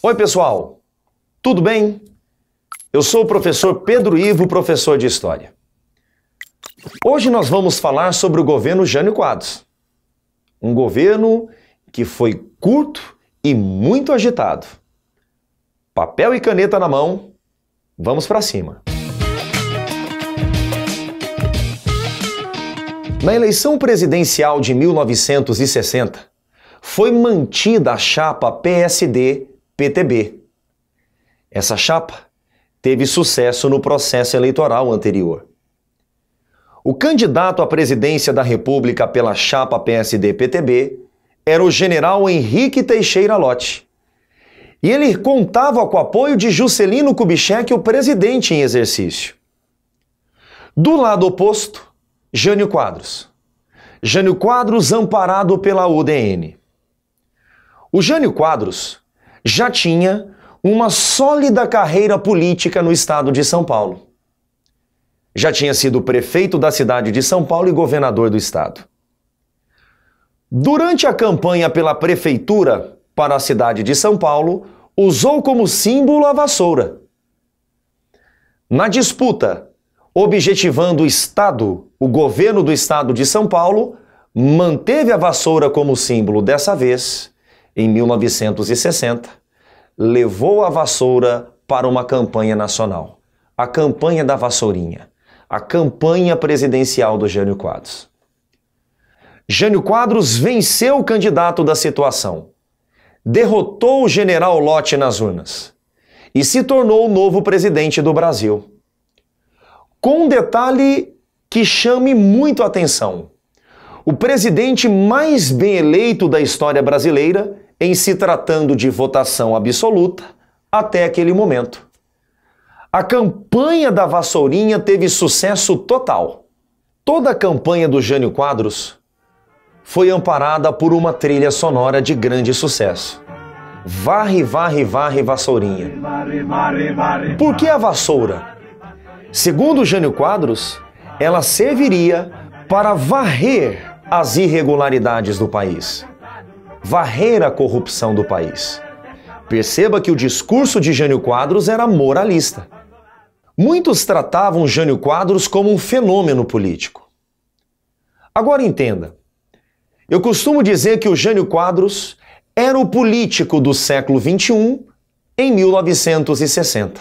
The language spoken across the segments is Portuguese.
Oi, pessoal, tudo bem? Eu sou o professor Pedro Ivo, professor de História. Hoje nós vamos falar sobre o governo Jânio Quadros. Um governo que foi curto e muito agitado. Papel e caneta na mão, vamos para cima. Na eleição presidencial de 1960, foi mantida a chapa PSD PTB. Essa chapa teve sucesso no processo eleitoral anterior. O candidato à presidência da República pela chapa PSD-PTB era o general Henrique Teixeira Lote. E ele contava com o apoio de Juscelino Kubitschek, o presidente em exercício. Do lado oposto, Jânio Quadros. Jânio Quadros amparado pela UDN. O Jânio Quadros já tinha uma sólida carreira política no estado de São Paulo. Já tinha sido prefeito da cidade de São Paulo e governador do estado. Durante a campanha pela prefeitura para a cidade de São Paulo, usou como símbolo a vassoura. Na disputa, objetivando o estado, o governo do estado de São Paulo, manteve a vassoura como símbolo dessa vez em 1960, levou a vassoura para uma campanha nacional, a campanha da vassourinha, a campanha presidencial do Jânio Quadros. Jânio Quadros venceu o candidato da situação, derrotou o general Lott nas urnas e se tornou o novo presidente do Brasil. Com um detalhe que chame muito atenção: o presidente mais bem eleito da história brasileira em se tratando de votação absoluta até aquele momento. A campanha da Vassourinha teve sucesso total. Toda a campanha do Jânio Quadros foi amparada por uma trilha sonora de grande sucesso. Varre, varre, varre, vassourinha. Por que a vassoura? Segundo Jânio Quadros, ela serviria para varrer as irregularidades do país varrer a corrupção do país. Perceba que o discurso de Jânio Quadros era moralista. Muitos tratavam Jânio Quadros como um fenômeno político. Agora entenda. Eu costumo dizer que o Jânio Quadros era o político do século XXI em 1960.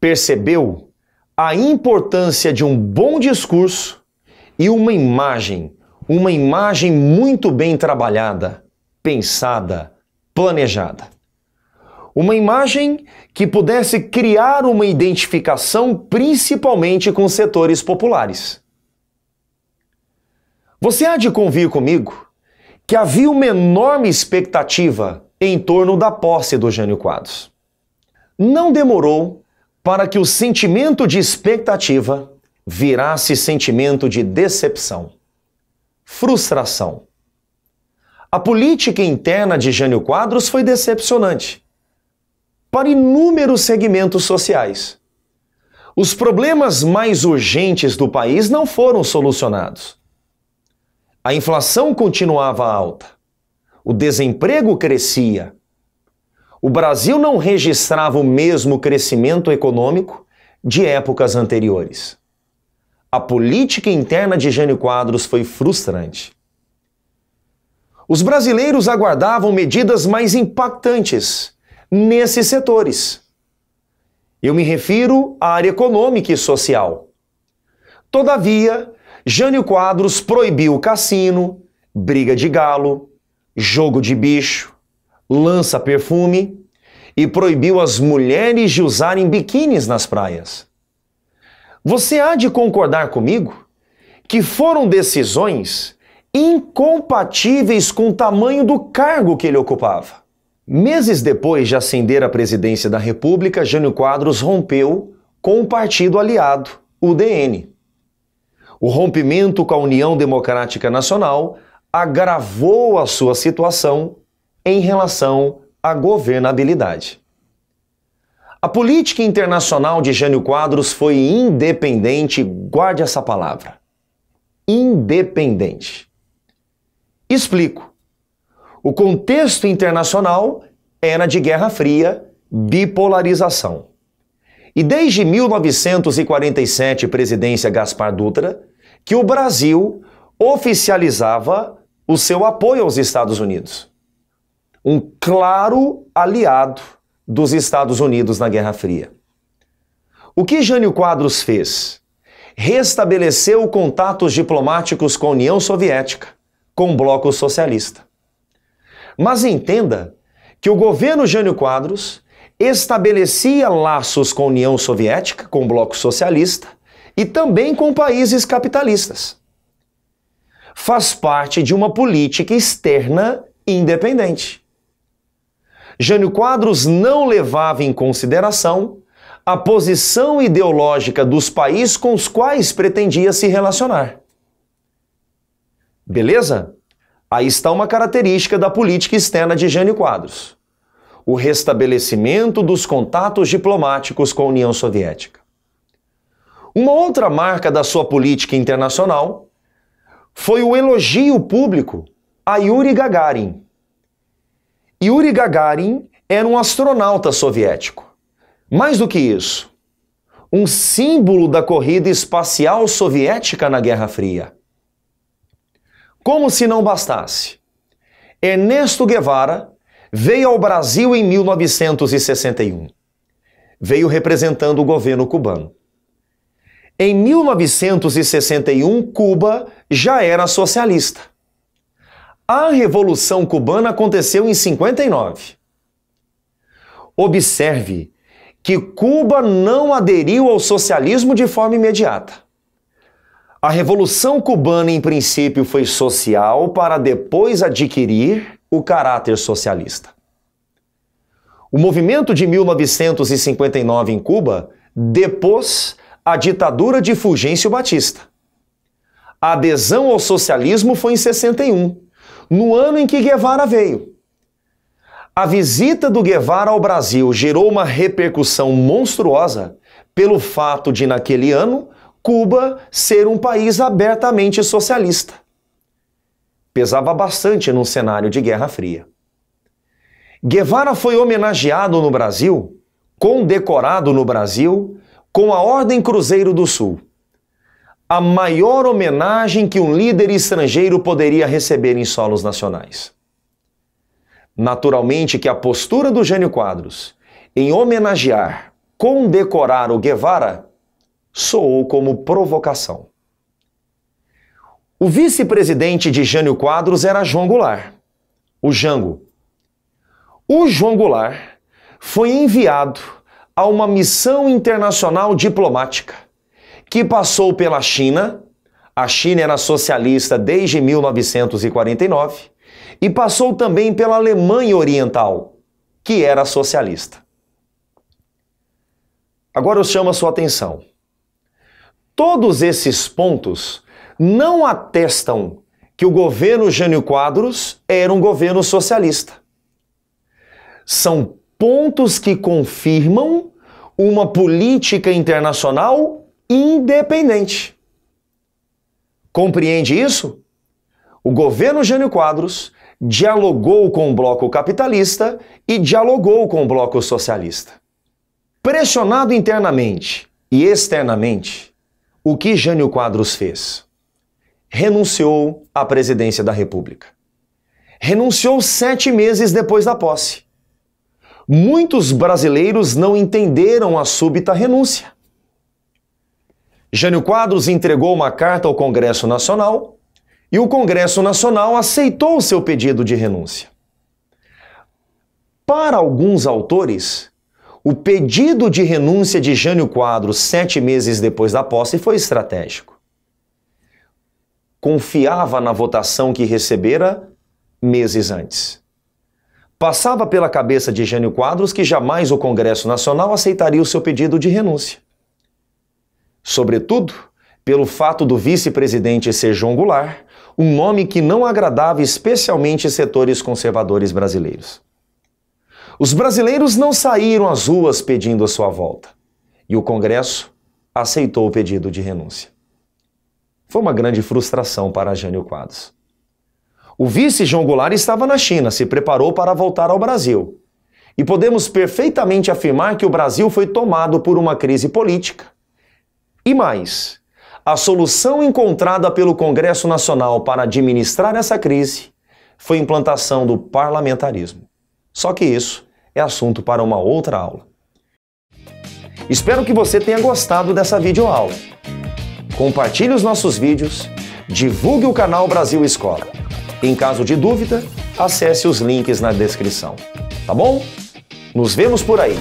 Percebeu a importância de um bom discurso e uma imagem uma imagem muito bem trabalhada, pensada, planejada. Uma imagem que pudesse criar uma identificação principalmente com setores populares. Você há de convir comigo que havia uma enorme expectativa em torno da posse do Jânio Quadros. Não demorou para que o sentimento de expectativa virasse sentimento de decepção frustração. A política interna de Jânio Quadros foi decepcionante para inúmeros segmentos sociais. Os problemas mais urgentes do país não foram solucionados. A inflação continuava alta. O desemprego crescia. O Brasil não registrava o mesmo crescimento econômico de épocas anteriores. A política interna de Jânio Quadros foi frustrante. Os brasileiros aguardavam medidas mais impactantes nesses setores. Eu me refiro à área econômica e social. Todavia, Jânio Quadros proibiu o cassino, briga de galo, jogo de bicho, lança-perfume e proibiu as mulheres de usarem biquínis nas praias. Você há de concordar comigo que foram decisões incompatíveis com o tamanho do cargo que ele ocupava. Meses depois de ascender à presidência da República, Jânio Quadros rompeu com o partido aliado, o DN. O rompimento com a União Democrática Nacional agravou a sua situação em relação à governabilidade. A política internacional de Jânio Quadros foi independente, guarde essa palavra. Independente. Explico. O contexto internacional era de Guerra Fria, bipolarização. E desde 1947, presidência Gaspar Dutra, que o Brasil oficializava o seu apoio aos Estados Unidos. Um claro aliado dos Estados Unidos na Guerra Fria. O que Jânio Quadros fez? Restabeleceu contatos diplomáticos com a União Soviética, com o Bloco Socialista. Mas entenda que o governo Jânio Quadros estabelecia laços com a União Soviética, com o Bloco Socialista e também com países capitalistas. Faz parte de uma política externa independente. Jânio Quadros não levava em consideração a posição ideológica dos países com os quais pretendia se relacionar. Beleza? Aí está uma característica da política externa de Jânio Quadros: o restabelecimento dos contatos diplomáticos com a União Soviética. Uma outra marca da sua política internacional foi o elogio público a Yuri Gagarin Yuri Gagarin era um astronauta soviético. Mais do que isso, um símbolo da corrida espacial soviética na Guerra Fria. Como se não bastasse, Ernesto Guevara veio ao Brasil em 1961. Veio representando o governo cubano. Em 1961, Cuba já era socialista. A Revolução Cubana aconteceu em 59. Observe que Cuba não aderiu ao socialismo de forma imediata. A Revolução Cubana, em princípio, foi social para depois adquirir o caráter socialista. O movimento de 1959 em Cuba depôs a ditadura de Fulgêncio Batista. A adesão ao socialismo foi em 61 no ano em que Guevara veio. A visita do Guevara ao Brasil gerou uma repercussão monstruosa pelo fato de, naquele ano, Cuba ser um país abertamente socialista. Pesava bastante num cenário de Guerra Fria. Guevara foi homenageado no Brasil, condecorado no Brasil, com a Ordem Cruzeiro do Sul a maior homenagem que um líder estrangeiro poderia receber em solos nacionais. Naturalmente que a postura do Jânio Quadros em homenagear, condecorar o Guevara soou como provocação. O vice-presidente de Jânio Quadros era João Goulart, o Jango. O João Goulart foi enviado a uma missão internacional diplomática que passou pela China. A China era socialista desde 1949 e passou também pela Alemanha Oriental, que era socialista. Agora eu chamo a sua atenção. Todos esses pontos não atestam que o governo Jânio Quadros era um governo socialista. São pontos que confirmam uma política internacional independente. Compreende isso? O governo Jânio Quadros dialogou com o bloco capitalista e dialogou com o bloco socialista. Pressionado internamente e externamente, o que Jânio Quadros fez? Renunciou à presidência da República. Renunciou sete meses depois da posse. Muitos brasileiros não entenderam a súbita renúncia. Jânio Quadros entregou uma carta ao Congresso Nacional e o Congresso Nacional aceitou o seu pedido de renúncia. Para alguns autores, o pedido de renúncia de Jânio Quadros sete meses depois da posse foi estratégico. Confiava na votação que recebera meses antes. Passava pela cabeça de Jânio Quadros que jamais o Congresso Nacional aceitaria o seu pedido de renúncia sobretudo pelo fato do vice-presidente ser João Goulart, um nome que não agradava especialmente setores conservadores brasileiros. Os brasileiros não saíram às ruas pedindo a sua volta, e o Congresso aceitou o pedido de renúncia. Foi uma grande frustração para Jânio Quadros. O vice João Goulart estava na China, se preparou para voltar ao Brasil. E podemos perfeitamente afirmar que o Brasil foi tomado por uma crise política e mais, a solução encontrada pelo Congresso Nacional para administrar essa crise foi a implantação do parlamentarismo. Só que isso é assunto para uma outra aula. Espero que você tenha gostado dessa videoaula. Compartilhe os nossos vídeos, divulgue o canal Brasil Escola. Em caso de dúvida, acesse os links na descrição. Tá bom? Nos vemos por aí!